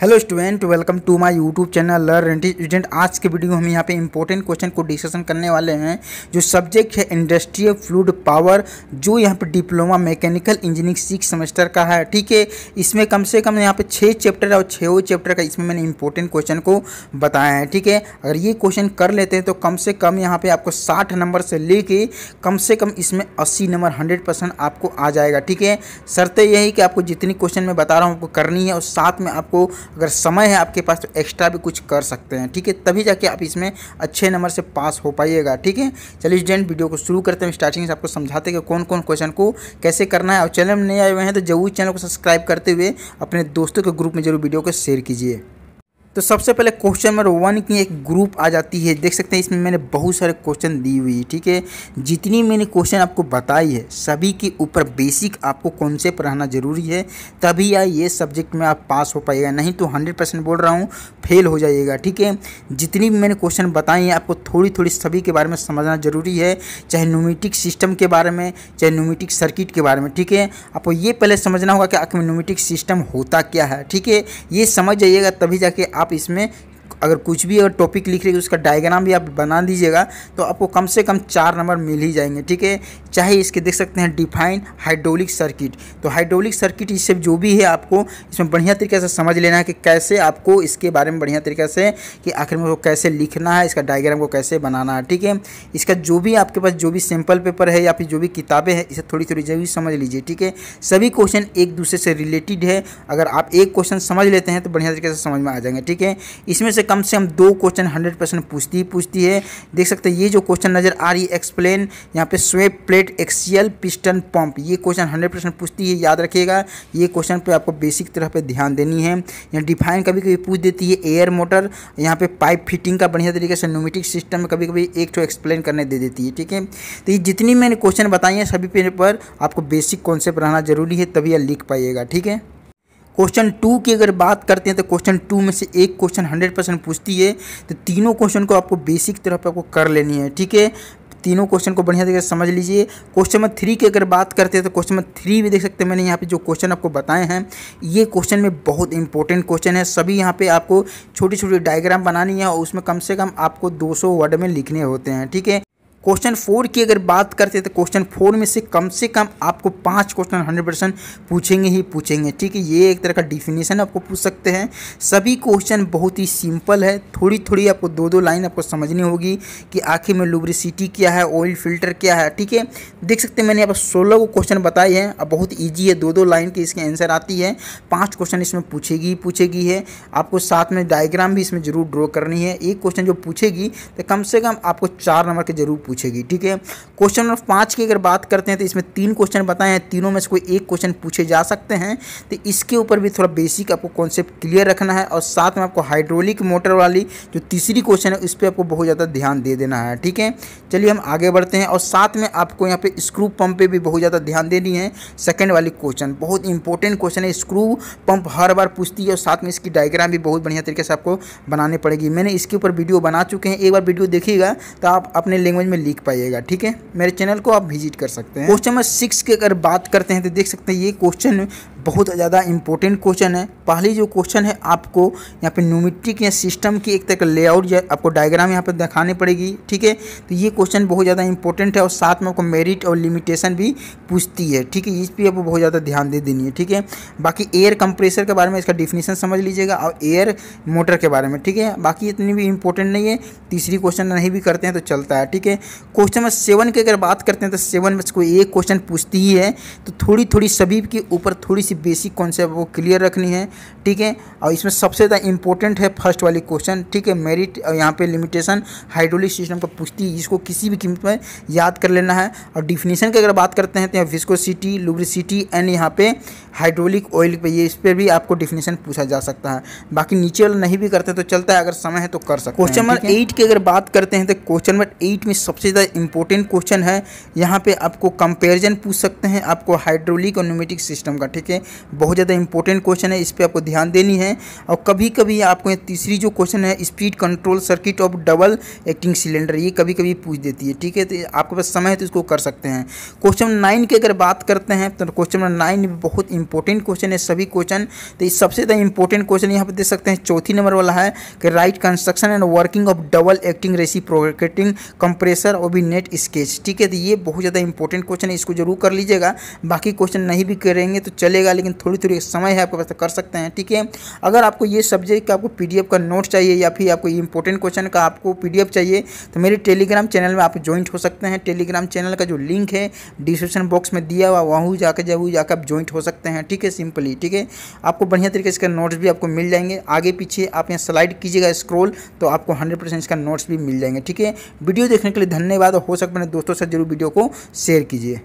hello student welcome to my YouTube channel learn student आज के video हम यहाँ पे इंपॉर्टेंट क्वेश्चन को डिस्कशन करने वाले हैं जो सब्जेक्ट है इंडस्ट्रियल फ्लूड पावर जो यहाँ पे diploma mechanical engineering six semester का है ठीक है इसमें कम से कम यहाँ पे छः चैप्टर और छः चैप्टर का इसमें मैंने इंपॉर्टेंट क्वेश्चन को बताया है ठीक है अगर ये क्वेश्चन कर लेते हैं तो कम से कम यहाँ पर आपको साठ नंबर से ले कम से कम इसमें अस्सी नंबर हंड्रेड आपको आ जाएगा ठीक है शर्त यही है कि आपको जितनी क्वेश्चन मैं बता रहा हूँ आपको करनी है और साथ में आपको अगर समय है आपके पास तो एक्स्ट्रा भी कुछ कर सकते हैं ठीक है तभी जाके आप इसमें अच्छे नंबर से पास हो पाइएगा ठीक है चलिए स्टूडेंट वीडियो को शुरू करते हैं स्टार्टिंग से आपको समझाते हैं कि कौन कौन क्वेश्चन को कैसे करना है और चैनल में नए आए हुए हैं तो जरूर चैनल को सब्सक्राइब करते हुए अपने दोस्तों के ग्रुप में जरूर वीडियो को शेयर कीजिए तो सबसे पहले क्वेश्चन नंबर वन की एक ग्रुप आ जाती है देख सकते हैं इसमें मैंने बहुत सारे क्वेश्चन दी हुई है ठीक है जितनी मैंने क्वेश्चन आपको बताई है सभी के ऊपर बेसिक आपको कॉन्सेप्ट रहना ज़रूरी है तभी या ये सब्जेक्ट में आप पास हो पाएगा नहीं तो हंड्रेड परसेंट बोल रहा हूँ फेल हो जाइएगा ठीक है जितनी भी मैंने क्वेश्चन बताई हैं आपको थोड़ी थोड़ी सभी के बारे में समझना ज़रूरी है चाहे नोमेटिक सिस्टम के बारे में चाहे नोमेटिक सर्किट के बारे में ठीक है आपको ये पहले समझना होगा कि आखिर न्यूमेटिक सिस्टम होता क्या है ठीक है ये समझ जाइएगा तभी जाके आप आप इसमें अगर कुछ भी अगर टॉपिक लिख रहे हैं उसका डायग्राम भी आप बना दीजिएगा तो आपको कम से कम चार नंबर मिल ही जाएंगे ठीक है चाहे इसके देख सकते हैं डिफाइन हाइड्रोलिक सर्किट तो हाइड्रोलिक सर्किट इससे जो भी है आपको इसमें बढ़िया तरीके से समझ लेना है कि कैसे आपको इसके बारे में बढ़िया तरीके से कि आखिर में उसको कैसे लिखना है इसका डायग्राम को कैसे बनाना है ठीक है इसका जो भी आपके पास जो भी सैम्पल पेपर है या फिर जो भी किताबें हैं इसे थोड़ी थोड़ी जरूरी समझ लीजिए ठीक है सभी क्वेश्चन एक दूसरे से रिलेटेड है अगर आप एक क्वेश्चन समझ लेते हैं तो बढ़िया तरीके से समझ में आ जाएंगे ठीक है इसमें से कम से कम दो क्वेश्चन हंड्रेड पूछती ही पूछती है देख सकते हैं ये जो क्वेश्चन नज़र आ रही है एक्सप्लेन यहाँ पे swash plate rate axial piston pump ये क्वेश्चन हंड्रेड परसेंट पूछती है याद रखिएगा ये क्वेश्चन पे आपको बेसिक तरह पे ध्यान देनी है यहाँ डिफाइन कभी कभी पूछ देती है एयर मोटर यहाँ पे पाइप फिटिंग का बढ़िया तरीके से न्यूमेटिक सिस्टम में कभी कभी एक तो एक्सप्लेन करने दे देती है ठीक है तो ये जितनी मैंने क्वेश्चन बताई हैं सभी पेज पर आपको बेसिक कॉन्सेप्ट रहना जरूरी है तभी यह लिख पाइएगा ठीक है क्वेश्चन टू की अगर बात करते हैं तो क्वेश्चन टू में से एक क्वेश्चन हंड्रेड परसेंट पूछती है तो तीनों क्वेश्चन को आपको बेसिक तरह पर आपको कर लेनी है ठीक है तीनों क्वेश्चन को बढ़िया तरीके से समझ लीजिए क्वेश्चन नंबर थ्री की अगर बात करते हैं तो क्वेश्चन नंबर थ्री भी देख सकते हैं मैंने यहाँ पे जो क्वेश्चन आपको बताए हैं ये क्वेश्चन में बहुत इंपॉर्टेंट क्वेश्चन है सभी यहाँ पे आपको छोटी छोटी डायग्राम बनानी है और उसमें कम से कम आपको 200 वर्ड में लिखने होते हैं ठीक है क्वेश्चन फोर की अगर बात करते हैं तो क्वेश्चन फोर में से कम से कम आपको पाँच क्वेश्चन हंड्रेड परसेंट पूछेंगे ही पूछेंगे ठीक है ये एक तरह का डिफिनेशन आपको पूछ सकते हैं सभी क्वेश्चन बहुत ही सिंपल है थोड़ी थोड़ी आपको दो दो लाइन आपको समझनी होगी कि आखिर में लुब्रिसिटी क्या है ऑयल फिल्टर क्या है ठीक है देख सकते हैं मैंने आप सोलह को क्वेश्चन बताए हैं अब बहुत ईजी है दो दो लाइन की इसके आंसर आती है पाँच क्वेश्चन इसमें पूछेगी ही पूछेगी है आपको साथ में डायग्राम भी इसमें जरूर ड्रॉ करनी है एक क्वेश्चन जो पूछेगी तो कम से कम आपको चार नंबर के जरूर पूछेगी ठीक है क्वेश्चन नंबर पाँच की अगर बात करते हैं तो इसमें तीन क्वेश्चन बताए हैं तीनों में से कोई एक क्वेश्चन पूछे जा सकते हैं तो इसके ऊपर भी थोड़ा बेसिक आपको कॉन्सेप्ट क्लियर रखना है और साथ में आपको हाइड्रोलिक मोटर वाली जो तीसरी क्वेश्चन है उस पर आपको बहुत ज़्यादा ध्यान दे देना है ठीक है चलिए हम आगे बढ़ते हैं और साथ में आपको यहाँ पर स्क्रू पंप पर भी बहुत ज़्यादा ध्यान देनी है सेकंड वाली क्वेश्चन बहुत इंपॉर्टेंट क्वेश्चन है स्क्रू पंप हर बार पूछती है और साथ में इसकी डायग्राम भी बहुत बढ़िया तरीके से आपको बनाने पड़ेगी मैंने इसके ऊपर वीडियो बना चुके हैं एक बार वीडियो देखिएगा तो आप अपने लैंग्वेज में लिख पाइएगा ठीक है मेरे चैनल को आप विजिट कर सकते हैं क्वेश्चन नंबर सिक्स की अगर बात करते हैं तो देख सकते हैं ये क्वेश्चन बहुत ज़्यादा इंपॉर्टेंट क्वेश्चन है पहली जो क्वेश्चन है आपको यहाँ पे न्यूमिट्रिक या सिस्टम की एक तरह का लेआउट आपको डायग्राम यहाँ पे दिखाने पड़ेगी ठीक है तो ये क्वेश्चन बहुत ज़्यादा इंपॉर्टेंट है और साथ में आपको मेरिट और लिमिटेशन भी पूछती है ठीक है इस पर आपको बहुत ज़्यादा ध्यान दे देनी है ठीक है बाकी एयर कंप्रेसर के बारे में इसका डिफिनेशन समझ लीजिएगा और एयर मोटर के बारे में ठीक है बाकी इतनी भी इंपॉर्टेंट नहीं है तीसरी क्वेश्चन नहीं भी करते हैं तो चलता है ठीक है क्वेश्चन नंबर सेवन की अगर बात करते हैं तो सेवन में कोई एक क्वेश्चन पूछती ही है तो थोड़ी थोड़ी सभी के ऊपर थोड़ी सी सी बेसिक कॉन्सेप्ट वो क्लियर रखनी है ठीक है और इसमें सबसे ज़्यादा इंपॉर्टेंट है फर्स्ट वाली क्वेश्चन ठीक है मेरिट यहाँ पे लिमिटेशन हाइड्रोलिक सिस्टम का पुष्टि इसको किसी भी कीमत में याद कर लेना है और डिफिनीशन की अगर बात करते हैं तो यहाँ विस्कोसिटी लुब्रिसिटी एंड यहाँ पे हाइड्रोलिक ऑयल पे ये इस पर भी आपको डिफिनेशन पूछा जा सकता है बाकी नीचे वाला नहीं भी करते तो चलता है अगर समय है तो कर सकते क्वेश्चन नंबर एट की अगर बात करते हैं तो क्वेश्चन नंबर एट में सबसे ज़्यादा इंपॉर्टेंट क्वेश्चन है यहाँ पे आपको कंपेरिजन पूछ सकते हैं आपको हाइड्रोलिक और न्यूमेटिक सिस्टम का ठीक है बहुत ज़्यादा इंपॉर्टेंट क्वेश्चन है इस पर आपको ध्यान देनी है और कभी कभी आपको ये तीसरी जो क्वेश्चन है speed control circuit of double acting cylinder ये कभी कभी पूछ देती है ठीक है तो आपके पास समय है तो इसको कर सकते हैं क्वेश्चन नाइन की अगर बात करते हैं तो क्वेश्चन नंबर नाइन बहुत इंपॉर्टेंट क्वेश्चन है सभी क्वेश्चन तो सबसे ज़्यादा इंपॉर्टेंट क्वेश्चन यहाँ पर देख सकते हैं चौथी नंबर वाला है कि write construction and working of double acting reciprocating compressor और भी नेट स्केच ठीक है तो ये बहुत ज़्यादा इंपॉर्टेंट क्वेश्चन है इसको जरूर कर लीजिएगा बाकी क्वेश्चन नहीं भी करेंगे तो चलेगा है लेकिन थोड़ी थोड़ी समय है आपके पास तो कर सकते हैं ठीक है अगर आपको ये सब्जेक्ट का आपको पी का नोट चाहिए या फिर आपको इंपॉर्टेंट क्वेश्चन का आपको पी चाहिए तो मेरे टेलीग्राम चैनल में आप ज्वाइंट हो सकते हैं टेलीग्राम चैनल का जो लिंक है डिस्क्रिप्शन बॉक्स में दिया हुआ वहाँ जाकर जब जाकर आप ज्वाइंट हो सकते हैं ठीक है सिंपली ठीक है आपको बढ़िया तरीके से इसका नोट्स भी आपको मिल जाएंगे आगे पीछे आप यहाँ स्लाइड कीजिएगा स्क्रॉल तो आपको हंड्रेड परसेंट इसका नोट्स भी मिल जाएंगे ठीक है वीडियो देखने के लिए धन्यवाद हो सकता है दोस्तों से जरूर वीडियो को शेयर कीजिए